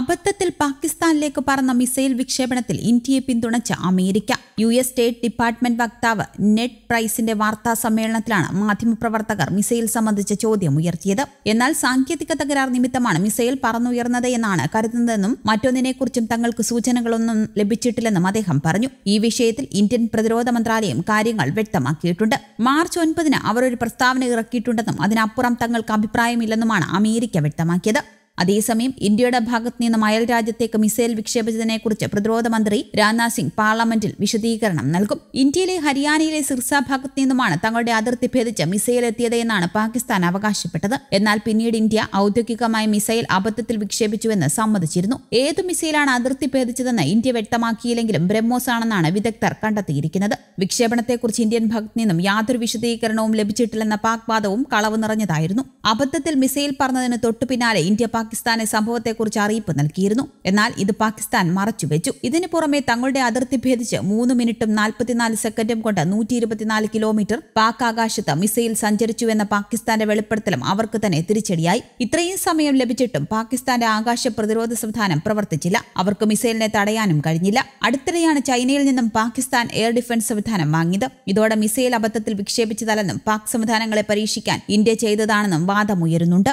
അബദ്ധത്തിൽ പാകിസ്ഥാനിലേക്ക് പറന്ന മിസൈൽ വിക്ഷേപണത്തിൽ ഇന്ത്യയെ പിന്തുണച്ച America U S state department വക്താവ് നെറ്റ് പ്രൈസിന്റെ വാർത്താ സമ്മേളനത്തിലാണ് മാധ്യമപ്രവർത്തകർ മിസൈൽ സംബന്ധിച്ച ചോദ്യം ഉയർത്തിയത് എന്നാൽ സാങ്കേതിക തകരാർ നിമിത്തമാണ് മിസൈൽ പറന്നുയർന്നത് എന്നാണ് കരുതുന്നതെന്നും മറ്റൊന്നിനെക്കുറിച്ചും തങ്ങൾക്ക് സൂചനകളൊന്നും ലഭിച്ചിട്ടില്ലെന്നും അദ്ദേഹം പറഞ്ഞു ഈ വിഷയത്തിൽ ഇന്ത്യൻ പ്രതിരോധ മന്ത്രാലയം കാര്യങ്ങൾ വ്യക്തമാക്കിയിട്ടുണ്ട് മാർച്ച് ഒൻപതിന് അവർ ഒരു പ്രസ്താവന ഇറക്കിയിട്ടുണ്ടെന്നും അതിനപ്പുറം തങ്ങൾക്ക് അഭിപ്രായമില്ലെന്നുമാണ് അമേരിക്ക വ്യക്തമാക്കിയത് അതേസമയം ഇന്ത്യയുടെ ഭാഗത്തു നിന്നും അയൽ രാജ്യത്തേക്ക് മിസൈൽ വിക്ഷേപിച്ചതിനെക്കുറിച്ച് പ്രതിരോധ മന്ത്രി രാജ്നാഥ് സിംഗ് പാർലമെന്റിൽ വിശദീകരണം നൽകും ഇന്ത്യയിലെ ഹരിയാനയിലെ സിർസ ഭാഗത്തു നിന്നുമാണ് തങ്ങളുടെ അതിർത്തി ഭേദിച്ച് മിസൈൽ എത്തിയതെന്നാണ് പാകിസ്ഥാൻ അവകാശപ്പെട്ടത് എന്നാൽ പിന്നീട് ഇന്ത്യ ഔദ്യോഗികമായി മിസൈൽ അബദ്ധത്തിൽ വിക്ഷേപിച്ചുവെന്ന് സമ്മതിച്ചിരുന്നു ഏത് മിസൈലാണ് അതിർത്തി ഭേദിച്ചതെന്ന് ഇന്ത്യ വ്യക്തമാക്കിയില്ലെങ്കിലും ബ്രഹ്മോസ് ആണെന്നാണ് വിദഗ്ധർ കണ്ടെത്തിയിരിക്കുന്നത് വിക്ഷേപണത്തെക്കുറിച്ച് ഇന്ത്യൻ ഭാഗത്തു നിന്നും യാതൊരു വിശദീകരണവും ലഭിച്ചിട്ടില്ലെന്ന പാക് വാദവും കളവ് നിറഞ്ഞതായിരുന്നു അബദ്ധത്തിൽ മിസൈൽ പറഞ്ഞതിന് തൊട്ടുപിന്നാലെ ഇന്ത്യ പാകിസ്ഥാന് സംഭവത്തെക്കുറിച്ച് അറിയിപ്പ് നൽകിയിരുന്നു എന്നാൽ ഇത് പാകിസ്ഥാൻ മറച്ചുവെച്ചു ഇതിനു പുറമെ തങ്ങളുടെ അതിർത്തി ഭേദിച്ച് മൂന്ന് മിനിറ്റും നാൽപ്പത്തിനാല് സെക്കൻഡും കൊണ്ട് നൂറ്റി ഇരുപത്തിനാല് കിലോമീറ്റർ പാക് ആകാശത്ത് മിസൈൽ സഞ്ചരിച്ചുവെന്ന പാകിസ്ഥാന്റെ വെളിപ്പെടുത്തലും അവർക്ക് തന്നെ തിരിച്ചടിയായി ഇത്രയും സമയം ലഭിച്ചിട്ടും പാകിസ്ഥാന്റെ ആകാശ പ്രതിരോധ സംവിധാനം പ്രവർത്തിച്ചില്ല അവർക്ക് മിസൈലിനെ തടയാനും കഴിഞ്ഞില്ല അടുത്തിടെയാണ് ചൈനയിൽ നിന്നും പാകിസ്ഥാൻ എയർ ഡിഫൻസ് സംവിധാനം വാങ്ങിയത് ഇതോടെ മിസൈൽ അബദ്ധത്തിൽ വിക്ഷേപിച്ചതല്ലെന്നും പാക് സംവിധാനങ്ങളെ പരീക്ഷിക്കാൻ ഇന്ത്യ ചെയ്തതാണെന്നും വാദമുയരുന്നുണ്ട്